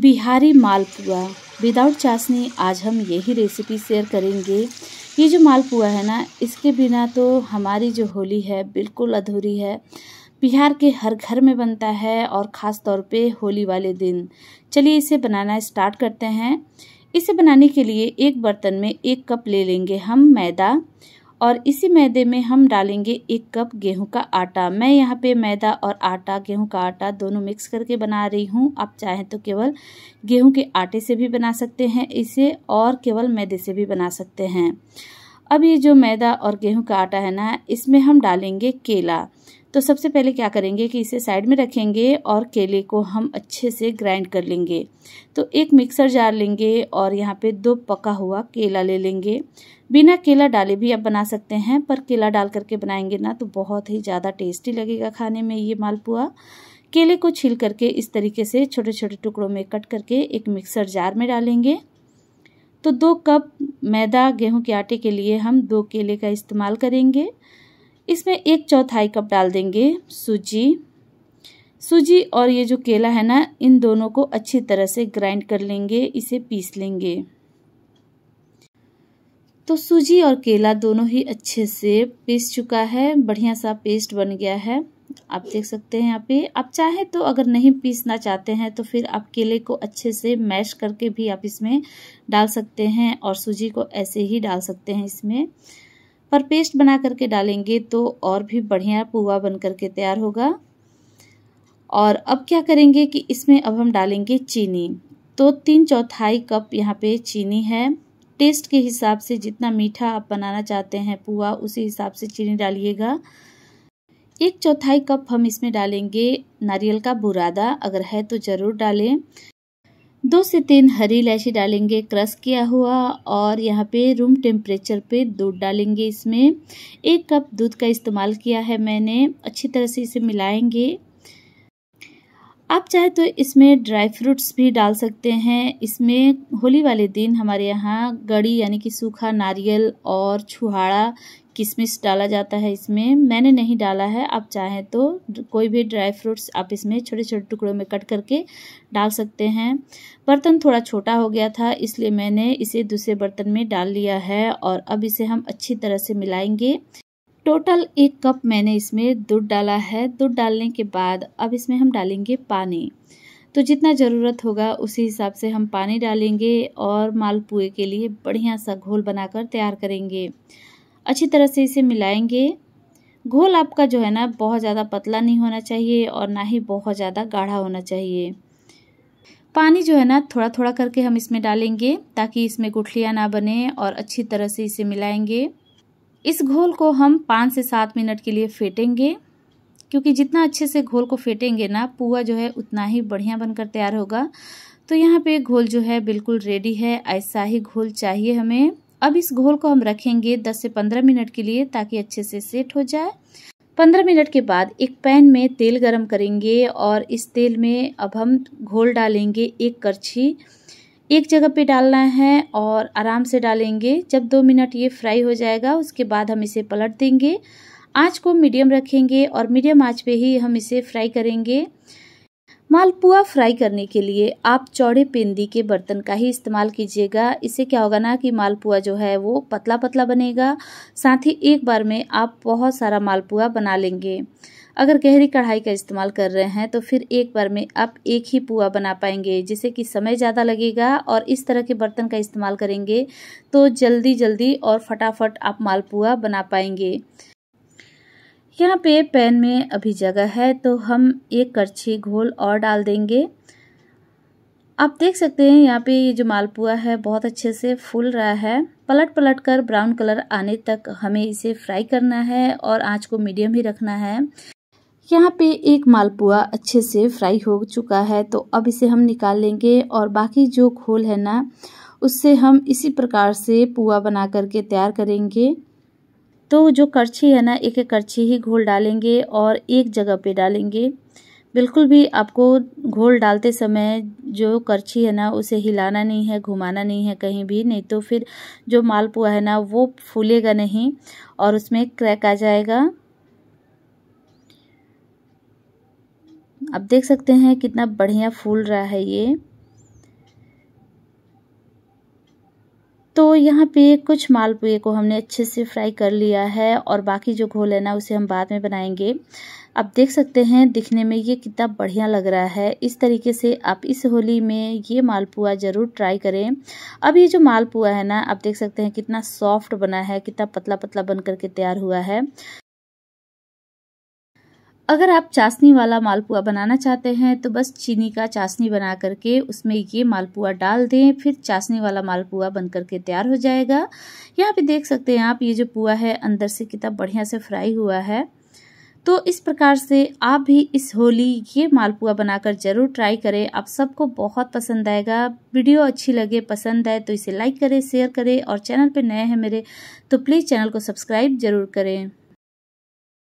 बिहारी मालपुआ without चाशनी आज हम यही रेसिपी शेयर करेंगे ये जो मालपुआ है ना इसके बिना तो हमारी जो होली है बिल्कुल अधूरी है बिहार के हर घर में बनता है और ख़ास तौर पे होली वाले दिन चलिए इसे बनाना स्टार्ट करते हैं इसे बनाने के लिए एक बर्तन में एक कप ले लेंगे हम मैदा और इसी मैदे में हम डालेंगे एक कप गेहूं का आटा मैं यहाँ पे मैदा और आटा गेहूं का आटा दोनों मिक्स करके बना रही हूँ आप चाहें तो केवल गेहूं के आटे से भी बना सकते हैं इसे और केवल मैदे से भी बना सकते हैं अब ये जो मैदा और गेहूं का आटा है ना इसमें हम डालेंगे केला तो सबसे पहले क्या करेंगे कि इसे साइड में रखेंगे और केले को हम अच्छे से ग्राइंड कर लेंगे तो एक मिक्सर जार लेंगे और यहाँ पे दो पका हुआ केला ले लेंगे बिना केला डाले भी आप बना सकते हैं पर केला डाल करके बनाएंगे ना तो बहुत ही ज़्यादा टेस्टी लगेगा खाने में ये मालपुआ केले को छील करके इस तरीके से छोटे छोटे टुकड़ों में कट करके एक मिक्सर जार में डालेंगे तो दो कप मैदा गेहूं के आटे के लिए हम दो केले का इस्तेमाल करेंगे इसमें एक चौथाई कप डाल देंगे सूजी सूजी और ये जो केला है ना इन दोनों को अच्छी तरह से ग्राइंड कर लेंगे इसे पीस लेंगे तो सूजी और केला दोनों ही अच्छे से पीस चुका है बढ़िया सा पेस्ट बन गया है आप देख सकते हैं यहाँ पे आप चाहें तो अगर नहीं पीसना चाहते हैं तो फिर आप केले को अच्छे से मैश करके भी आप इसमें डाल सकते हैं और सूजी को ऐसे ही डाल सकते हैं इसमें और पेस्ट बना करके डालेंगे तो और भी बढ़िया पुआ बन करके तैयार होगा और अब क्या करेंगे कि इसमें अब हम डालेंगे चीनी तो तीन चौथाई कप यहाँ पे चीनी है टेस्ट के हिसाब से जितना मीठा आप बनाना चाहते हैं पुआ उसी हिसाब से चीनी डालिएगा एक चौथाई कप हम इसमें डालेंगे नारियल का बुरादा अगर है तो ज़रूर डालें दो से तीन हरी इलायची डालेंगे क्रश किया हुआ और यहाँ पे रूम टेम्परेचर पे दूध डालेंगे इसमें एक कप दूध का इस्तेमाल किया है मैंने अच्छी तरह से इसे मिलाएंगे आप चाहे तो इसमें ड्राई फ्रूट्स भी डाल सकते हैं इसमें होली वाले दिन हमारे यहाँ गड़ी यानी कि सूखा नारियल और छुहाड़ा किशमिश डाला जाता है इसमें मैंने नहीं डाला है आप चाहें तो कोई भी ड्राई फ्रूट्स आप इसमें छोटे छोटे टुकड़ों में कट करके डाल सकते हैं बर्तन थोड़ा छोटा हो गया था इसलिए मैंने इसे दूसरे बर्तन में डाल लिया है और अब इसे हम अच्छी तरह से मिलाएंगे टोटल एक कप मैंने इसमें दूध डाला है दूध डालने के बाद अब इसमें हम डालेंगे पानी तो जितना ज़रूरत होगा उसी हिसाब से हम पानी डालेंगे और मालपुए के लिए बढ़िया सा घोल बनाकर तैयार करेंगे अच्छी तरह से इसे मिलाएंगे घोल आपका जो है ना बहुत ज़्यादा पतला नहीं होना चाहिए और ना ही बहुत ज़्यादा गाढ़ा होना चाहिए पानी जो है ना थोड़ा थोड़ा करके हम इसमें डालेंगे ताकि इसमें गुठलियाँ ना बने और अच्छी तरह से इसे मिलाएंगे इस घोल को हम पाँच से सात मिनट के लिए फेंटेंगे क्योंकि जितना अच्छे से घोल को फेंटेंगे ना पुआ जो है उतना ही बढ़िया बनकर तैयार होगा तो यहाँ पे घोल जो है बिल्कुल रेडी है ऐसा ही घोल चाहिए हमें अब इस घोल को हम रखेंगे 10 से 15 मिनट के लिए ताकि अच्छे से सेट हो जाए 15 मिनट के बाद एक पैन में तेल गरम करेंगे और इस तेल में अब हम घोल डालेंगे एक करछी एक जगह पे डालना है और आराम से डालेंगे जब दो मिनट ये फ्राई हो जाएगा उसके बाद हम इसे पलट देंगे आँच को मीडियम रखेंगे और मीडियम आँच पे ही हम इसे फ्राई करेंगे मालपुआ फ्राई करने के लिए आप चौड़े पेंदी के बर्तन का ही इस्तेमाल कीजिएगा इससे क्या होगा ना कि मालपुआ जो है वो पतला पतला बनेगा साथ ही एक बार में आप बहुत सारा मालपुआ बना लेंगे अगर गहरी कढ़ाई का इस्तेमाल कर रहे हैं तो फिर एक बार में आप एक ही पुआ बना पाएंगे जिससे कि समय ज़्यादा लगेगा और इस तरह के बर्तन का इस्तेमाल करेंगे तो जल्दी जल्दी और फटाफट आप मालपुआ बना पाएंगे यहाँ पे पैन में अभी जगह है तो हम एक करछी घोल और डाल देंगे आप देख सकते हैं यहाँ पे ये जो मालपुआ है बहुत अच्छे से फूल रहा है पलट पलट कर ब्राउन कलर आने तक हमें इसे फ्राई करना है और आंच को मीडियम ही रखना है यहाँ पे एक मालपुआ अच्छे से फ्राई हो चुका है तो अब इसे हम निकाल लेंगे और बाकी जो खोल है ना उससे हम इसी प्रकार से पुआ बना करके तैयार करेंगे तो जो करछी है ना एक एक करछी ही घोल डालेंगे और एक जगह पे डालेंगे बिल्कुल भी आपको घोल डालते समय जो करछी है ना उसे हिलाना नहीं है घुमाना नहीं है कहीं भी नहीं तो फिर जो मालपुआ है ना वो फूलेगा नहीं और उसमें क्रैक आ जाएगा आप देख सकते हैं कितना बढ़िया फूल रहा है ये तो यहाँ पे कुछ मालपुए को हमने अच्छे से फ्राई कर लिया है और बाकी जो घोल है ना उसे हम बाद में बनाएंगे आप देख सकते हैं दिखने में ये कितना बढ़िया लग रहा है इस तरीके से आप इस होली में ये मालपुआ ज़रूर ट्राई करें अब ये जो मालपुआ है ना आप देख सकते हैं कितना सॉफ्ट बना है कितना पतला पतला बन करके तैयार हुआ है अगर आप चाशनी वाला मालपुआ बनाना चाहते हैं तो बस चीनी का चाशनी बना करके उसमें ये मालपुआ डाल दें फिर चाशनी वाला मालपुआ बन करके तैयार हो जाएगा यहाँ पे देख सकते हैं आप ये जो पुआ है अंदर से कितना बढ़िया से फ्राई हुआ है तो इस प्रकार से आप भी इस होली ये मालपुआ बनाकर ज़रूर ट्राई करें आप सबको बहुत पसंद आएगा वीडियो अच्छी लगे पसंद आए तो इसे लाइक करें शेयर करें और चैनल पर नए हैं मेरे तो प्लीज़ चैनल को सब्सक्राइब ज़रूर करें